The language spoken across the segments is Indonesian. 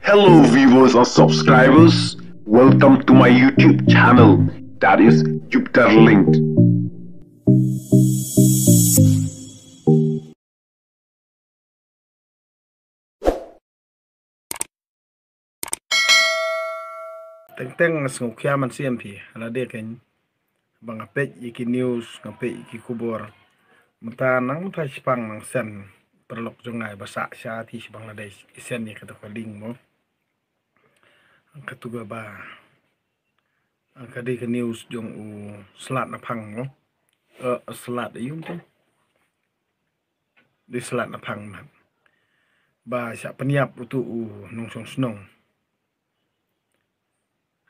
Hello viewers and subscribers, welcome to my YouTube channel that is Jupiter Linked. Teng teng ngukya man siyempre, ala dekin bangapet iki news ngapet iki kubur. Mata nang mata sipang nang sen perlok jongai bahasa syati si Bangladesh isen ni ya, kata ding mo katuga ba kadi ke news jong u selat na pang mo slat eh, selat ayun tu di selat na pang ma ba sya peniap utu u nong song snong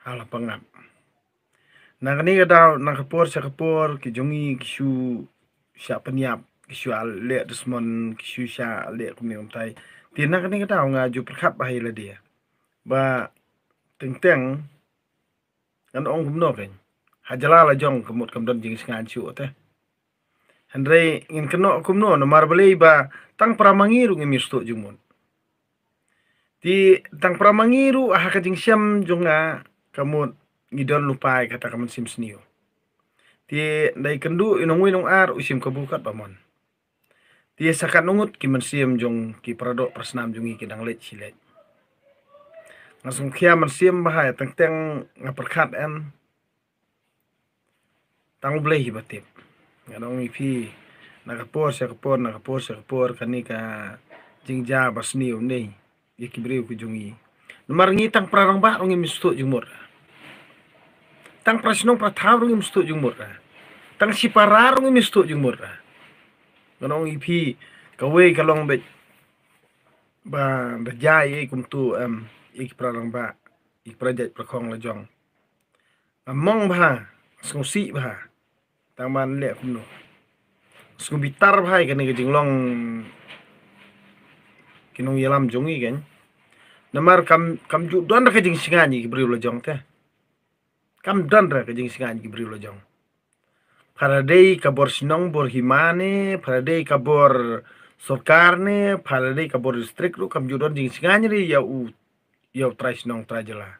hala pangap na kani ka daw na kapor sa kapor ki jongi ki su sya peniap kisual desmon kishusha alek kumi umtai tina kini kita au ngaju perkap bahai la dia ba teng teng kan ong kumno ken hajala la jong kemut kemdon jing singan siu teh Andre ngin keno kumno no marbelei ba tang pramangiru ngi misto jumun di tang pramangiru aha kajing siam jonga kamut ngidon lupai kata kamun sim senior ti dai kendu inong ar usim kebukat pamon dia sakat nungut ki mensiem jong ki peradok persenam jungi ki dang lech silet. Langsung kia mensiem bahaya teng teng ngaperkat en. Tang hi batip. Ngadong ipi nakapor kapor nakapor sekapor kanika jingja basni umnei ya kibriu ku i. Nomar ngi tang prarang ba i mistu jumur. Tang prasnong pratau i mistu jumur. Tang siparar i mistu jumur kalong ipi kawai kalong be ba berjaya kum tu em ik pralang ba ik prajat prakong jong. among bah ba bah tangman le kuno sengsi bitar bah kan jing long kinong yalam jongi kan namar kam kam ju don ra ke jing singa ni ki briu jong te kam don ra ke jing singa ni ki briu jong Paradei kabor sinong bor himane, paradei kabor sorkarne, paradei kabor distrik lu kam judon jing ri ya u ya trai sinong trai jela.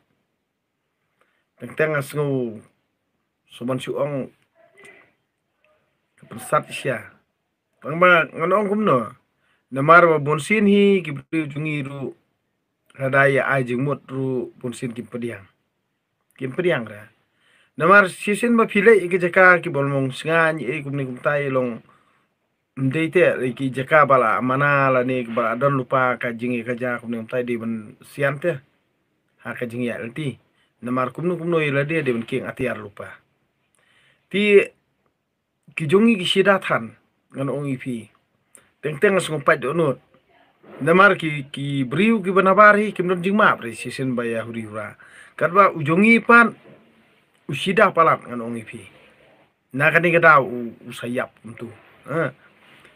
Teng asngu soban suong kepersat isya. Pangba nganong kumno. Namar wa bonsin hi kibri jungi ru radaya ajing mut ru bonsin ki pediang ra namar sisin ma phile iki jaka ki bolmong singa e ni kum tai long mdeite iki jaka bala mana la ni bala don lupa ka jingi ka ni kum tai di ban siante ha ka jingi ya lti namar kum kum no ila dia di ban king atiar lupa ti ki jongi ki sida than ngan ong ipi teng teng ngong donut namar ki ki briu ki banabari kim don jingma pre sisin baya huri hura karba ujongi pan usida palat ngan ong ipi, na kani kata usayap itu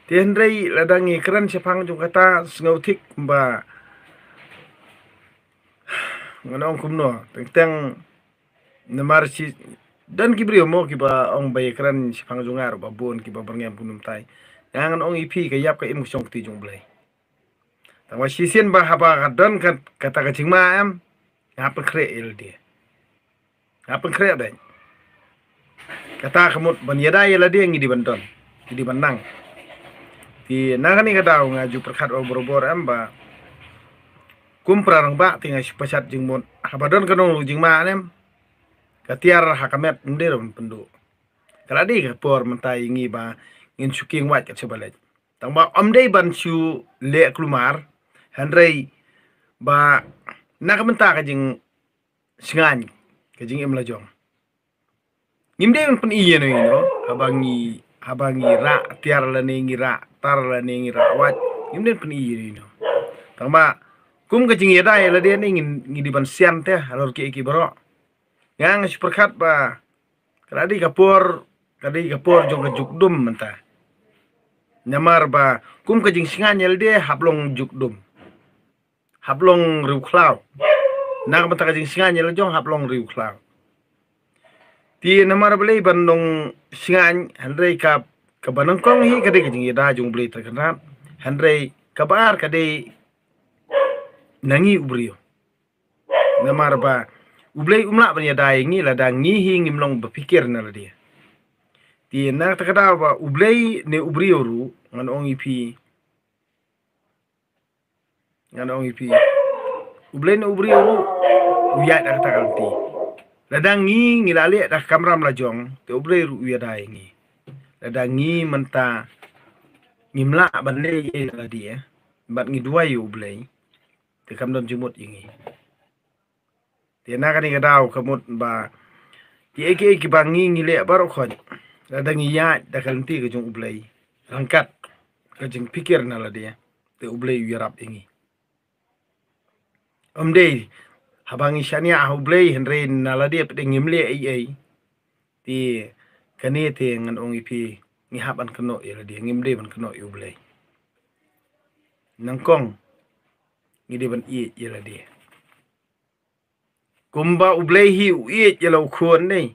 tian rei ladang ikran sepang jung kata sengau tik ba ngan ong kumno teng teng nemar si dan kibrio mo kiba ong bayekran sepang jungar ba bon kiba berngem punum tai ngan ong ipi kayap yap ke im kusong ti jung blai tangwa sisien ba haba kadan kat kata kacing ma am ngapa ya kre el dia apa kerja dah? Kata kamu ban yada yala dia yang di benton. Di menang. Di nangani kata ngaju perkat obor-obor oh amba. Kum prarang ba tinga pesat jing mon. Ah, don kanong jing ma anem? Katiar hakamet mdir pendu. Kalau di ka por mentai ngi ba ngin suking wat kat sebalet. Tang ba om ban su le klumar. Handrei ba nak mentah kajing jing kajing em la jong ngim de pun iye no yino habangi habangi ra tiar la ne ngi ra tar la ne ngi ra wat ngim de pun iye ino yino kum kajing ye ya dai ya la de ne ngi ngi di ban sian te alor ki ki bro yang superkat ba kadi kapur kadi kapur jong jukdum mentah nyamar ba kum kajing nyel ya de hablong jukdum hablong ruklau nak bata jing singa nyela jong hap long riu klang ti namar bele bandong singa hendrei ka ka banang kong hi kadi kajing ida jong bele ta kana ka bar kade nangi ubrio namar ba ublei umla bani ya dai ya ngi la da ngi hi ngim long bapikir na la dia ti nak ta kada ba ublei ne ubrio ru ngan ong ipi ngan ong ipi ublen ubri uru uyat dah tak kalti ladangi ngilali dah kamram lajong te ubri uyat dah ingi ladangi menta ngimla banle ye tadi ya bat ngi dua yu ublen te kamdon jumut ini. te na kan ingi dau kamut ba ti eke ki bangi ngile baro khoj ladangi yat dah kalti ke jung ublen rangkat ke jeng pikir na dia, te ublen uyarap ini. Om dei habang isania hublei henre naladi peding himle ai ai ti kani ti ngan ong ipi ni haban keno ya di ngimde ban keno yublei nangkong ngide ban i ya di kumba ublei hi u i ya lau khon nei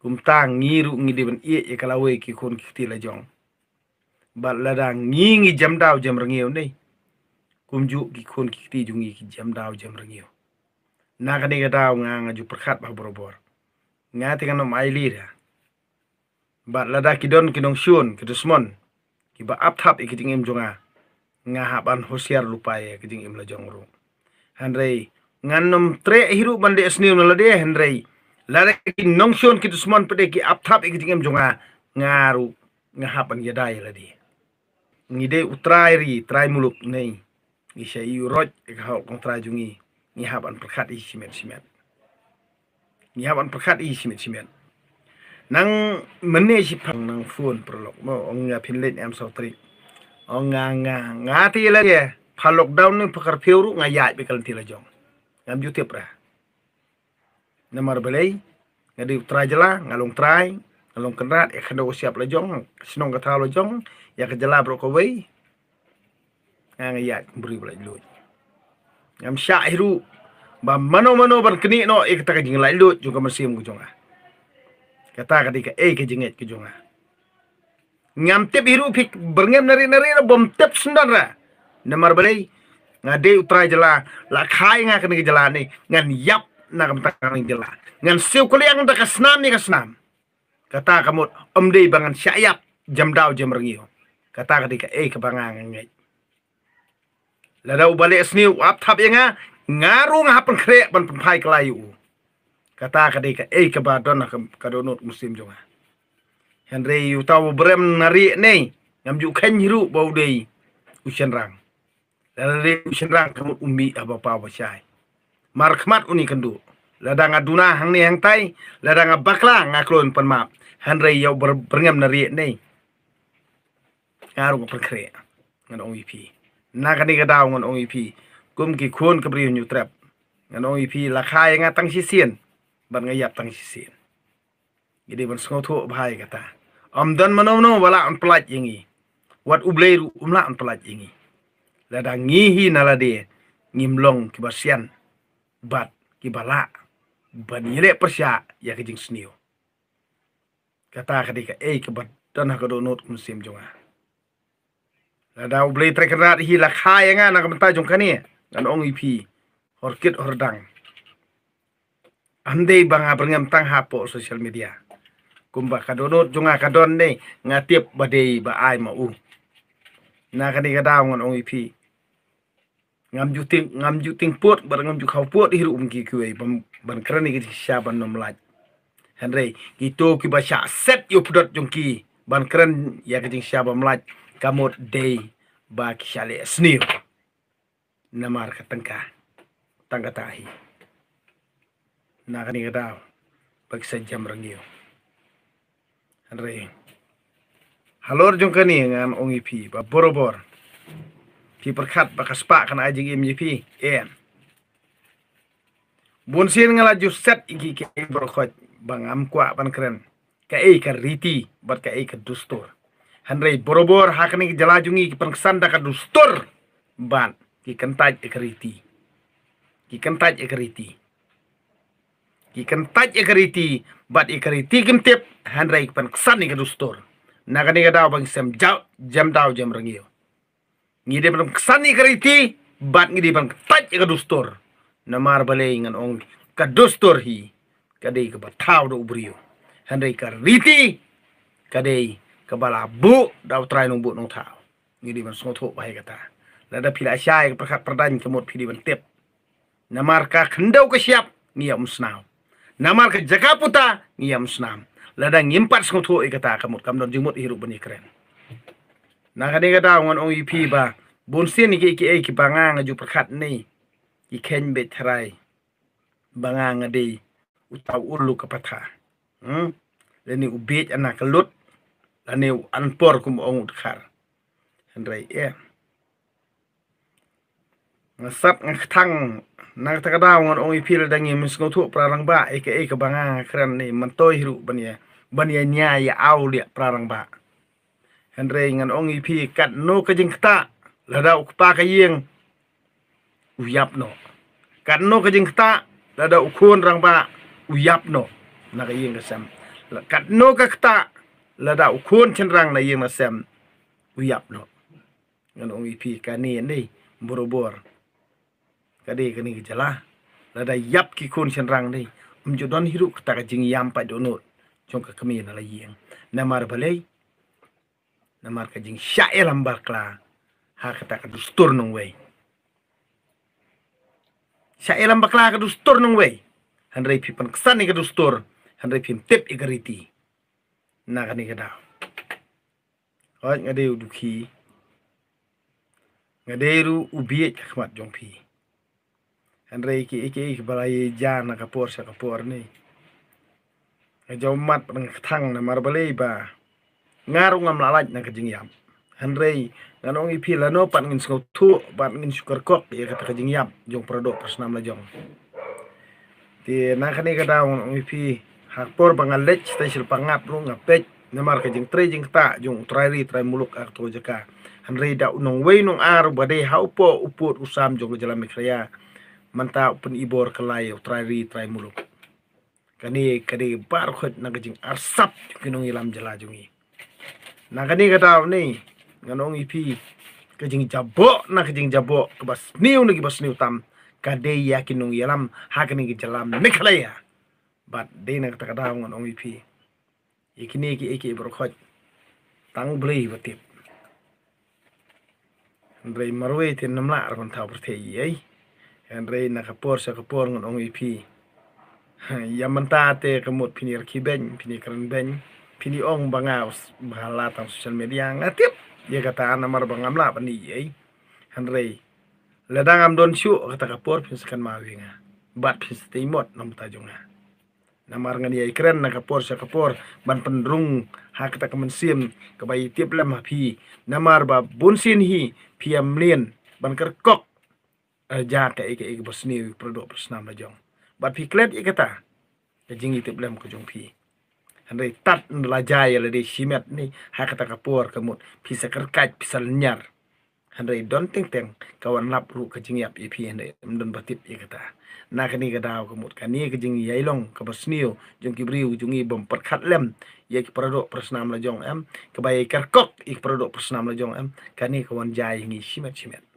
kum tang ngiru ngide ban i ya kalawe ki khon ki ti la jong bat ngi ngi jam dau jam rengiu nei kum ju gi kon ki ti jungi ki jam daw jam rangiyo ka de daw nga nga ju perkat ba borobor nga te kan mai lira ya. ba lada ki don ki dong shun ki dusmon ki ba ap tap ikiting im jonga nga ban hosiar lupaye kiting im la jongru ngan nom tre hiru bande esniu na lade la lada ki nong shun ki dusmon de ki ap tap ikiting em jonga ngaru nga haban yadai ngi ngide utrai ri trai muluk nei isha iu roj ekha kontra jungi ni haban perkat i simet simet ni haban perkat i simet simet nang mene pang nang fun perlok mo ong ya pinlet em sotri ong nga nga ngati la ye pha lockdown ni pakar peuru nga yai be kalti la jong ngam juti pra namar belai ngadi trajela ngalong trai ngalong kenrat ekha do siap la jong sinong kata la jong ya kejela bro wei angayat beri pula lut yang syairu ba mano mano bar kini no e kata kajing lai lut juga mesim ku jonga kata ketika e eh, kajinget ku jonga ngam tep hiru pik berngem nari nari na bom tep sendara namar balai ngade utra jela la khai nga kene jela ni ngan yap na kam takang jela ngan siu kuliang ta kasnam ni kasnam kata kamut omdei bangan syayap jam daw jam rengio kata ketika e eh, kebangangan ngai แล้วเราบาเลสนิวอับทับยังไงงารุงฮับเป็นเครบันเป็นภพยไกลอยู่กระตากระดิกเอกระบาดดอนนะกระโดนุมุสลิมจงอ่ะเฮนรีอยู่ตาวเบรมนารีเนี่ยยำอยู่แค่ยรุบาวดีอุชันรังแล้วเรียอุชันรังขมุดอุมีอับปาวชายมารคมัดอุนิกันดูแล้วดังอดูนาหังเนี่ยหังไตแล้วดังบักล่างาคลนป็นมาเฮนรีอยู่เบรมนารีเนี่ยงารุงเป็นเครียงานองอีพี Nak kani ga ngon ong ipi kum ki khun ka bri nyu trap ngon ong ipi la khai nga tang si sien ban nga yap tang si sien gidi ban sngo tho bhai kata om dan manom no wala on plat yingi wat ubleru umla on plat yingi la da ngihi na la de ngimlong ki basian bat ki bala ban yele persia ya jing sniu kata ka ei ke bat ha ka do not jonga Rada ublay trek rat hi la khaya nga na kamta jong dan ong ipi horkit hordang. Andai bangga berngam tang hapo sosial media. Kumba kadonut junga kadon ne ngatip badai ba ai ma u. Na kani kada ngon ong ipi. Ngam juting ngam juting put barang ju khau put hiru umgi kue kuei ban kerani ki syaban nom laj. Henry, gitu ki syak set yo pudot jongki ban keren ya kejing syabam laj kamot day bak shale snir na marka tangka tangka tahi nakani daw pag sa jam rangiyo Andre halor jong kani ngan ong ipi ba borobor pi perkat ba kaspa kan ajing im ipi en bunsin ngala ju set iki ke brokot bangam kwa ban kren ka e ka riti bat ka e ka dustur Henry borobor hakani jelajungi ki pengesan daka dustur ban ki kentaj ekeriti ki kentaj ekeriti ki kentaj ekeriti bat ekeriti kentip Henry ki pengesan ni dustur naga ni ke bang sem jau jam daw jam rengio ngi de pengesan ni ekeriti bat ngi de pengtaj ekedustur namar bale ngan ong kadustur hi kadai ke batau do ubrio handrei keriti kadai ก็บลาบุดาวไตรนงบุนงเท้านี่ดีมันสงทุกไปกันตาแล้วถ้าพิลาชายประคับประดันกหมดพิดีมันเต็บนามาร์กาขันเดวก็เชียบเงียมสนาวนามาร์กาจักรพุตาเงียมสนามแล้วถได้ยิยมปัดสงทุกไปกตากหมดกำดอนจึงมดอิรุบันอีกเรนนักนี้ก็ได้วันองค์อีพีบาบุนเสียนอีกอีกเอกบางางอยู่ประคับนี่อีเคนเบ็ดไรบางางดีอุตาอุลุกปะทาอืมแล้วนี่อุเบจอนาคลุด Ane an por como on utkhar. En rei e. Ngasap ngkhang nang takada ngon on ipil dangi misngo thu prarang ba e ke e ke banga khran ni mantoi hiru bania bania nya ya au lia prarang ba. En rei ngan on ipi kat no ke jing kta. La dau kpa ka yeng. Uyap no. Kat no ke jing kta. La dau khun rang ba. Uyap no. Nakayeng kasam. Kat no ka kta. ละดาวคูนเช่นรังในยังมาแซมวิยับเนาะงั้นองอีพีกันนี่นี่บรบรกันดีกันนี่จะละละดายับกี่คูนเช่นรังนี่มจุดอนฮิรุกตากจิงยามไปโดนดชงกะขมีนอะไรยังนามาร์บเลยนามาร์กจิงชาเอลัมบาร์กลาหากตากดุสตูร์นงเวชาเอลัมบาร์กลากดุสตูร์นงเวฮันไรพิพันกสันอีกดุสตูร์ฮันไรพิมเต็บอีกริตี Nak ka ni ka da hoj nga de du ubiye khmat jong pi an re ki ki ki jana sa kapor ni nga mat pang thang na mar ba Ngarung am ngam la na ka jing yam ipi lano pan pat ngin skau tu pat ngin sukar kok ye ka ka yam jong produk pas nam la jong Di nak ka ni ka ngong ipi Hakpor por stasiun tai sil pangap lu ngapet namar ka jing tre jing ta jung trai ri trai muluk ak jaka han da unong wei nong ar bade haupo uput usam jong jalan mikraya manta pun ibor kalai trai ri trai muluk kani kani bar khot na jing arsap kinong ilam jala jungi na kani kata ni nganong ipi kajing jabo na kajing jabo kebas niu na kebas niu tam kade yakin ilam hak hakani jalam nikalaya bat dena ta kada ngon ong ipi ikini ki eki bro khoj tang blei batip rei marwe tin namla kon tha prthe yei en rei na kapor sa kapor ngon ong ipi yamanta te kamut pinir ki ben pinir kran ben pini ong bangaus bahala tang social media ngatip ye kata namar bangamla bani yei en rei ledang am don shu kata kapor pin skan mawinga bat pin stimot nam ta junga namarngan ya kren na kapor sa kapor ban pendrung hakta kemensim kebayi tiap lam hapi namar ba bunsin hi piam lien ban kerkok eh, jata ike ike bersni produk bersnam jong bat piklet ike ta ya jingi tiap lam jong pi handai tat nlajaya lede simet ni hakta kapor kemut pisa kerkaj pisal nyar Andai don teng teng kawan lap ru ke yap ipi e han rei don batip ikata e na kani ga daw ko kani ga jing yai long ka basniu jong ki briu jong i bom per lem ye ki prado prasnam la jong em ka ker kok ik prado prasnam la jong em kani kawan jai ngi simet simet